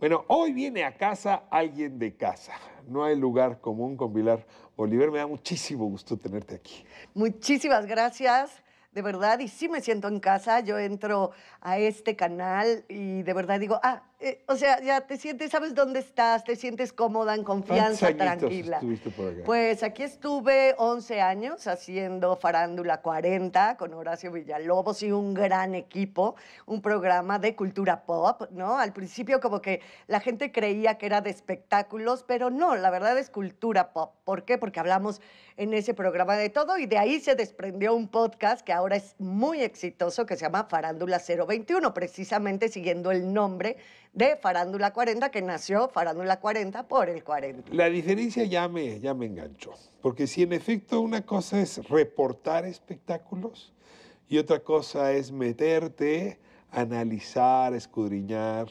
Bueno, hoy viene a casa alguien de casa. No hay lugar común con Pilar Oliver. Me da muchísimo gusto tenerte aquí. Muchísimas gracias. De verdad, y sí me siento en casa. Yo entro a este canal y de verdad digo, ah, eh, o sea, ya te sientes, sabes dónde estás, te sientes cómoda, en confianza, tranquila. estuviste por Pues aquí estuve 11 años haciendo Farándula 40 con Horacio Villalobos y un gran equipo, un programa de cultura pop, ¿no? Al principio como que la gente creía que era de espectáculos, pero no, la verdad es cultura pop. ¿Por qué? Porque hablamos en ese programa de todo y de ahí se desprendió un podcast que ahora es muy exitoso que se llama Farándula 021, precisamente siguiendo el nombre de Farándula 40, que nació Farándula 40 por el 40. La diferencia ya me, ya me enganchó, porque si en efecto una cosa es reportar espectáculos y otra cosa es meterte, analizar, escudriñar,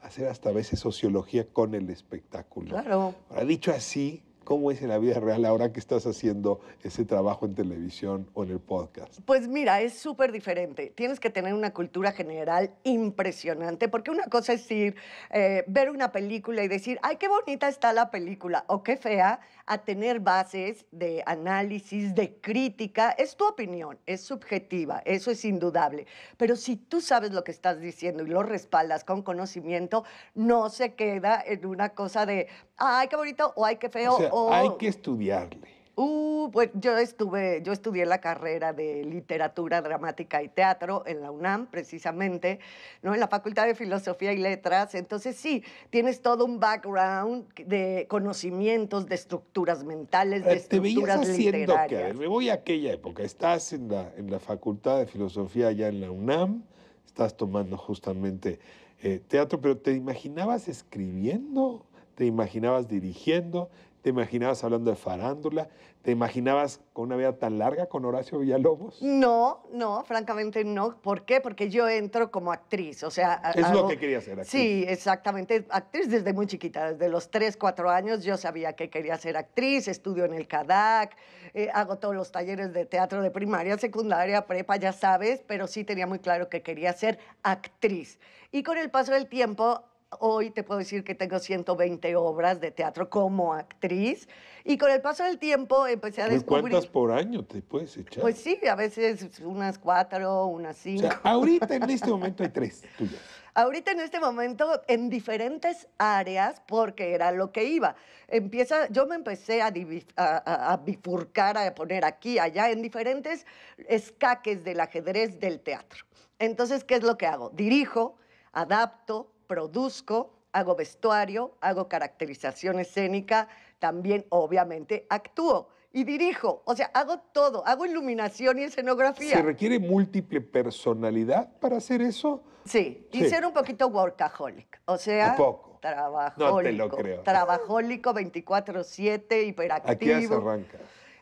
hacer hasta veces sociología con el espectáculo. Claro. Ahora, dicho así, ¿Cómo es en la vida real ahora que estás haciendo ese trabajo en televisión o en el podcast? Pues mira, es súper diferente. Tienes que tener una cultura general impresionante, porque una cosa es ir, eh, ver una película y decir, ay, qué bonita está la película o qué fea, a tener bases de análisis, de crítica. Es tu opinión, es subjetiva, eso es indudable. Pero si tú sabes lo que estás diciendo y lo respaldas con conocimiento, no se queda en una cosa de, ay, qué bonito o ay, qué feo. Hay que estudiarle. Uh, pues yo estuve, yo estudié la carrera de literatura dramática y teatro en la UNAM, precisamente, ¿no? En la Facultad de Filosofía y Letras. Entonces, sí, tienes todo un background de conocimientos, de estructuras mentales, de eh, estructuras literarias. me voy a aquella época. Estás en la, en la Facultad de Filosofía allá en la UNAM, estás tomando justamente eh, teatro, pero ¿te imaginabas escribiendo? ¿Te imaginabas dirigiendo? ¿Te imaginabas hablando de farándula? ¿Te imaginabas con una vida tan larga con Horacio Villalobos? No, no, francamente no. ¿Por qué? Porque yo entro como actriz, o sea... Es lo que quería ser Sí, exactamente. Actriz desde muy chiquita, desde los 3, 4 años yo sabía que quería ser actriz, estudio en el CADAC, eh, hago todos los talleres de teatro de primaria, secundaria, prepa, ya sabes, pero sí tenía muy claro que quería ser actriz. Y con el paso del tiempo Hoy te puedo decir que tengo 120 obras de teatro como actriz y con el paso del tiempo empecé a descubrir... ¿Cuántas por año te puedes echar? Pues sí, a veces unas cuatro, unas cinco. ahorita en este momento hay tres tuyas. Ahorita en este momento en diferentes áreas porque era lo que iba. Empieza, yo me empecé a, a, a bifurcar, a poner aquí, allá, en diferentes escaques del ajedrez del teatro. Entonces, ¿qué es lo que hago? Dirijo, adapto, produzco, hago vestuario, hago caracterización escénica, también obviamente actúo y dirijo, o sea, hago todo, hago iluminación y escenografía. ¿Se requiere múltiple personalidad para hacer eso? Sí, y ser un poquito workaholic, o sea... Un poco. Trabajólico. 24-7, hiperactivo. Aquí se arranca.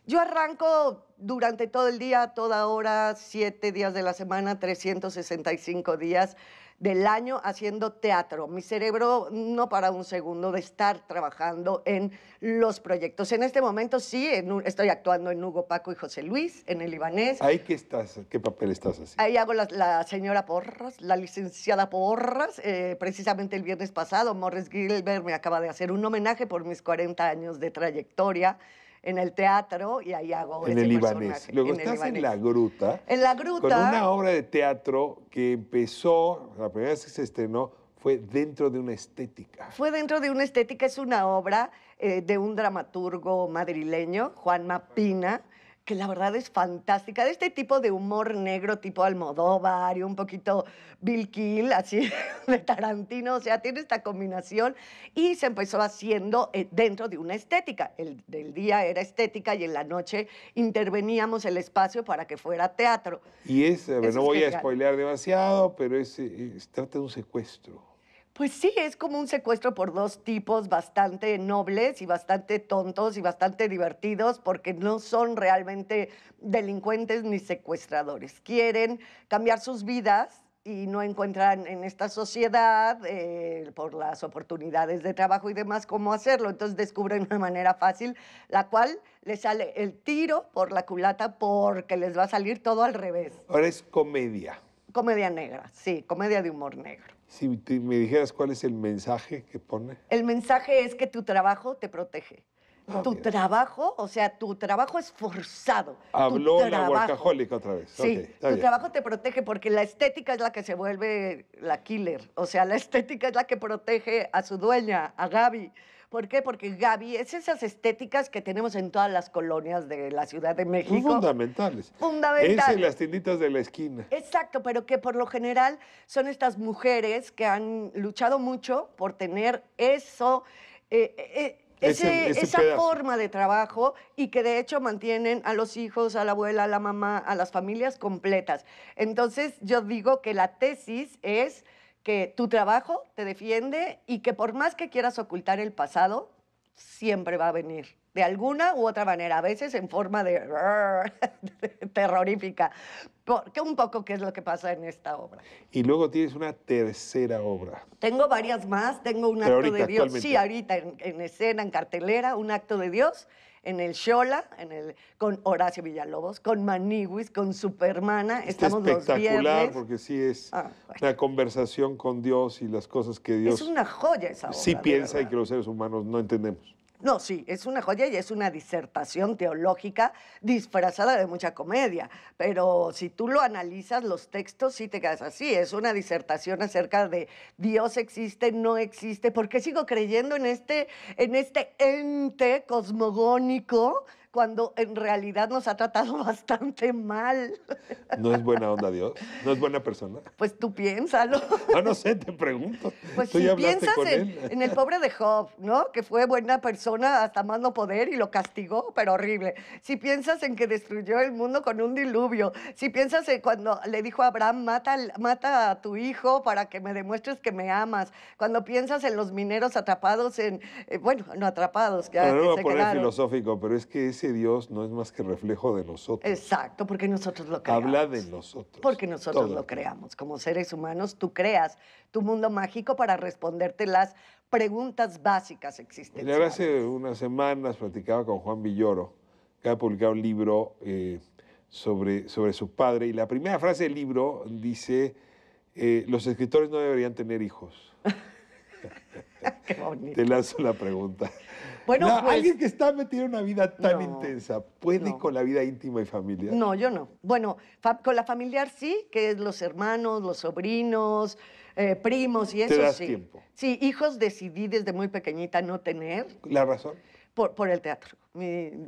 Yo arranco durante todo el día, toda hora, siete días de la semana, 365 días del año haciendo teatro. Mi cerebro no para un segundo de estar trabajando en los proyectos. En este momento sí, estoy actuando en Hugo Paco y José Luis, en el Ibanés. ¿Ahí qué estás? ¿Qué papel estás haciendo? Ahí hago la, señora Porras, la licenciada Porras. Eh, precisamente el viernes pasado, Morris Gilbert me acaba de hacer un homenaje por mis 40 años de trayectoria en el teatro y ahí hago en el libanés. Luego estás en la gruta. En la gruta. Con una obra de teatro que empezó, la primera vez que se estrenó, fue dentro de una estética. Fue dentro de una estética, es una obra eh, de un dramaturgo madrileño, Juan Mapina que la verdad es fantástica, de este tipo de humor negro tipo Almodóvar y un poquito Bill Kill, así de Tarantino, o sea, tiene esta combinación y se empezó haciendo eh, dentro de una estética. El del día era estética y en la noche interveníamos el espacio para que fuera teatro. Y es, no voy a spoilear demasiado, pero es, eh, trata de un secuestro. Pues sí, es como un secuestro por dos tipos bastante nobles y bastante tontos y bastante divertidos porque no son realmente delincuentes ni secuestradores. Quieren cambiar sus vidas y no encuentran en esta sociedad, eh, por las oportunidades de trabajo y demás, cómo hacerlo. Entonces descubren una manera fácil, la cual les sale el tiro por la culata porque les va a salir todo al revés. Ahora es comedia. Comedia negra, sí, comedia de humor negro. Si me dijeras cuál es el mensaje que pone. El mensaje es que tu trabajo te protege. Ah, tu trabajo, o sea, tu trabajo es forzado. Habló la workaholic otra vez. Sí, tu trabajo te protege porque la estética es la que se vuelve la killer. O sea, la estética es la que protege a su dueña, a Gaby. ¿Por qué? Porque Gaby es esas estéticas que tenemos en todas las colonias de la Ciudad de México. fundamentales. Fundamentales. Es en las tienditas de la esquina. Exacto, pero que por lo general son estas mujeres que han luchado mucho por tener eso. Eh, eh, eh, esa forma de trabajo y que de hecho mantienen a los hijos, a la abuela, a la mamá, a las familias completas. Entonces yo digo que la tesis es que tu trabajo te defiende y que por más que quieras ocultar el pasado, siempre va a venir, de alguna u otra manera, a veces en forma de terrorífica, porque un poco qué es lo que pasa en esta obra. Y luego tienes una tercera obra. Tengo varias más, tengo un acto de Dios, sí, ahorita en escena, en cartelera, un acto de Dios en el Shola, en el, con Horacio Villalobos, con Maniguis, con Supermana. Está espectacular, porque sí es ah, la conversación con Dios y las cosas que Dios. Es una joya esa obra, Sí piensa y que los seres humanos no entendemos. No, sí, es una joya y es una disertación teológica disfrazada de mucha comedia, pero si tú lo analizas, los textos sí te quedas así, es una disertación acerca de Dios existe, no existe, ¿por qué sigo creyendo en este, en este ente cosmogónico? cuando en realidad nos ha tratado bastante mal. No es buena onda Dios, no es buena persona. Pues tú piénsalo. Ah, no sé, te pregunto. Pues ¿Tú si piensas En, el pobre de Job, ¿no? Que fue buena persona hasta más no poder y lo castigó, pero horrible. Si piensas en que destruyó el mundo con un diluvio, si piensas en cuando le dijo a Abraham, mata, mata a tu hijo para que me demuestres que me amas, cuando piensas en los mineros atrapados en, eh, bueno, no atrapados, que, no, no se a poner filosófico, pero es que Dios no es más que reflejo de nosotros. Exacto, porque nosotros lo creamos. Habla de nosotros. Porque nosotros lo creamos. Como seres humanos, tú creas tu mundo mágico para responderte las preguntas básicas existenciales. hace unas semanas platicaba con Juan Villoro, que ha publicado un libro eh, sobre, sobre su padre, y la primera frase del libro dice, eh, los escritores no deberían tener hijos. Te lanzo la pregunta. Bueno, pues, alguien que está metido en una vida tan intensa, ¿puede con la vida íntima y familiar? No, yo no. Bueno, con la familiar sí, que es los hermanos, los sobrinos, eh, primos y eso ¿Te sí. Tiempo? Sí, hijos decidí desde muy pequeñita no tener. ¿La razón? Por, el teatro.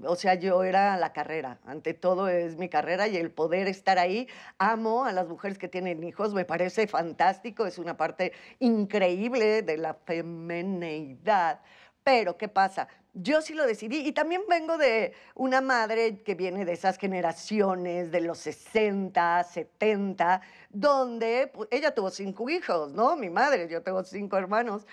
o sea, yo era la carrera. Ante todo es mi carrera y el poder estar ahí. Amo a las mujeres que tienen hijos, me parece fantástico, es una parte increíble de la femenidad. Pero, ¿qué pasa? Yo sí lo decidí y también vengo de una madre que viene de esas generaciones de los 60, 70, donde pues, ella tuvo cinco hijos, ¿no? Mi madre, yo tengo cinco hermanos.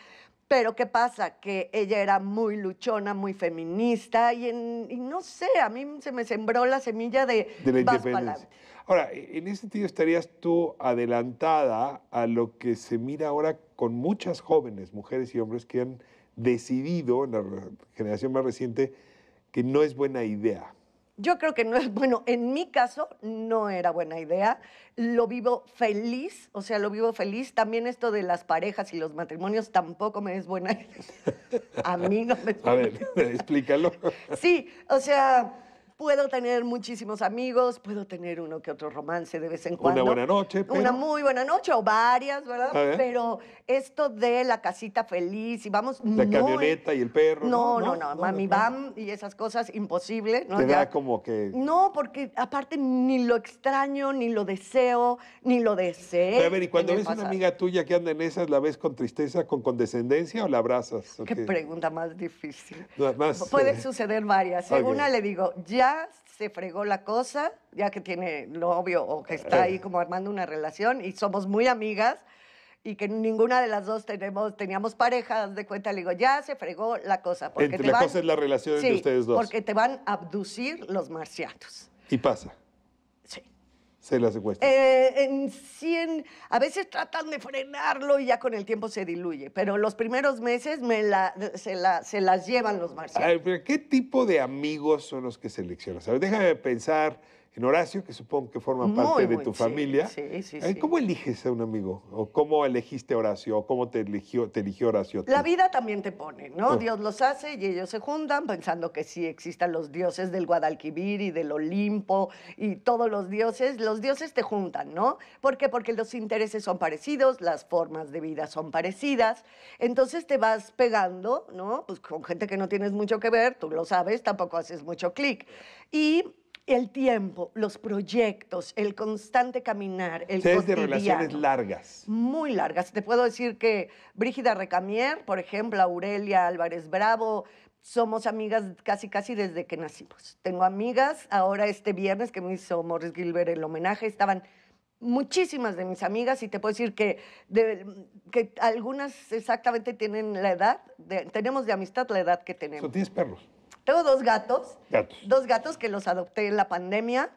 Pero ¿qué pasa? Que ella era muy luchona, muy feminista y, no sé, a mí se me sembró la semilla de... De la independencia. Ahora, en ese sentido estarías tú adelantada a lo que se mira ahora con muchas jóvenes, mujeres y hombres que han decidido en la generación más reciente que no es buena idea. Yo creo que no es, bueno, en mi caso no era buena idea. Lo vivo feliz, o sea, lo vivo feliz. También esto de las parejas y los matrimonios tampoco me es buena idea. A mí no me es buena A ver, explícalo. Sí, o sea, puedo tener muchísimos amigos, puedo tener uno que otro romance de vez en cuando. Una buena noche. Una muy buena noche o varias, ¿verdad? Pero esto de la casita feliz y vamos... La camioneta y el perro. No, no, no, mami, van y esas cosas, imposible. Te da como que... No, porque aparte ni lo extraño, ni lo deseo, ni lo deseo. a ver, y cuando ves una amiga tuya que anda en esas, ¿la ves con tristeza, con condescendencia o la abrazas? qué, pregunta más difícil. Más, Puede eh. suceder varias. Okay. Una le digo, ya se fregó la cosa, ya que tiene novio o que está ahí eh. como armando una relación y somos muy amigas y que ninguna de las dos tenemos, teníamos parejas de cuenta, le digo, ya se fregó la cosa. Porque la cosa la relación entre ustedes dos. Porque te van a abducir los marcianos. Y pasa se la secuestra. Eh, en 100, a veces tratan de frenarlo y ya con el tiempo se diluye, pero los primeros meses me la, se, las llevan los marciales. ¿Qué tipo de amigos son los que seleccionas? A ver, déjame pensar en Horacio, que supongo que forma parte de tu familia. Sí, eh, sí, ¿Cómo eliges a un amigo? ¿O cómo elegiste Horacio? ¿O cómo te eligió, te eligió Horacio? La vida también te pone, ¿no? Ah. Dios los hace y ellos se juntan pensando que sí existan los dioses del Guadalquivir y del Olimpo y todos los dioses. Los dioses te juntan, ¿no? ¿Por qué? Porque los intereses son parecidos, las formas de vida son parecidas. Entonces te vas pegando, ¿no? Pues con gente que no tienes mucho que ver, tú lo sabes, tampoco haces mucho clic. Y el tiempo, los proyectos, el constante caminar, el Seis de relaciones largas. Muy largas. Te puedo decir que Brígida Recamier, por ejemplo, Aurelia Álvarez Bravo, somos amigas casi casi desde que nacimos. Tengo amigas, ahora este viernes que me hizo Morris Gilbert el homenaje, estaban muchísimas de mis amigas y te puedo decir que, algunas exactamente tienen la edad, tenemos de amistad la edad que tenemos. ¿Tienes perros? Tengo dos gatos, Dos gatos que los adopté en la pandemia.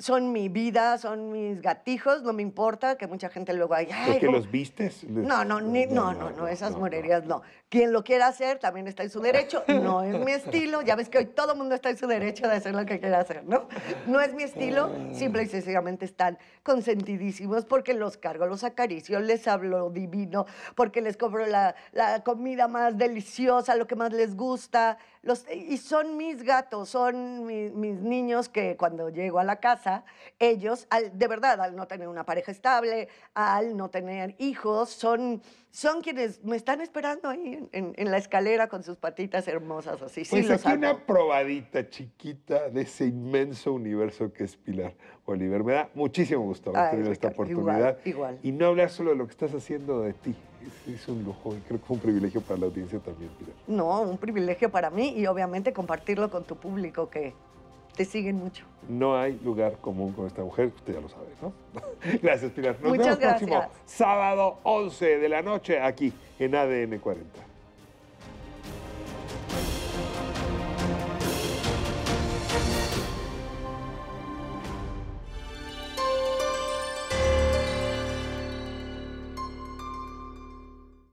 Son mi vida, son mis gatijos, no me importa que mucha gente luego haya... ¿Por que los vistes? No, no, no, no, no, esas morerías no. Quien lo quiera hacer también está en su derecho. No es mi estilo. Ya ves que hoy todo el mundo está en su derecho de hacer lo que quiera hacer, ¿no? No es mi estilo. Simple y sencillamente están consentidísimos porque los cargo, los acaricio, les hablo divino, porque les cobro la, la comida más deliciosa, lo que más les gusta y son mis gatos, son mis niños que cuando llego a la casa, ellos, al, de verdad, al no tener una pareja estable, al no tener hijos, son, son quienes me están esperando ahí en, la escalera con sus patitas hermosas, así. Pues es aquí una probadita chiquita de ese inmenso universo que es Pilar Oliver. Me da muchísimo gusto haber esta oportunidad. Y no hablar solo de lo que estás haciendo de ti, es, un lujo y creo que fue un privilegio para la audiencia también, Pilar. No, un privilegio para mí y obviamente compartirlo con tu público que te siguen mucho. No hay lugar común con esta mujer, usted ya lo sabe, ¿no? gracias, Pilar. Nos vemos gracias. próximo sábado 11 de la noche aquí en ADN 40.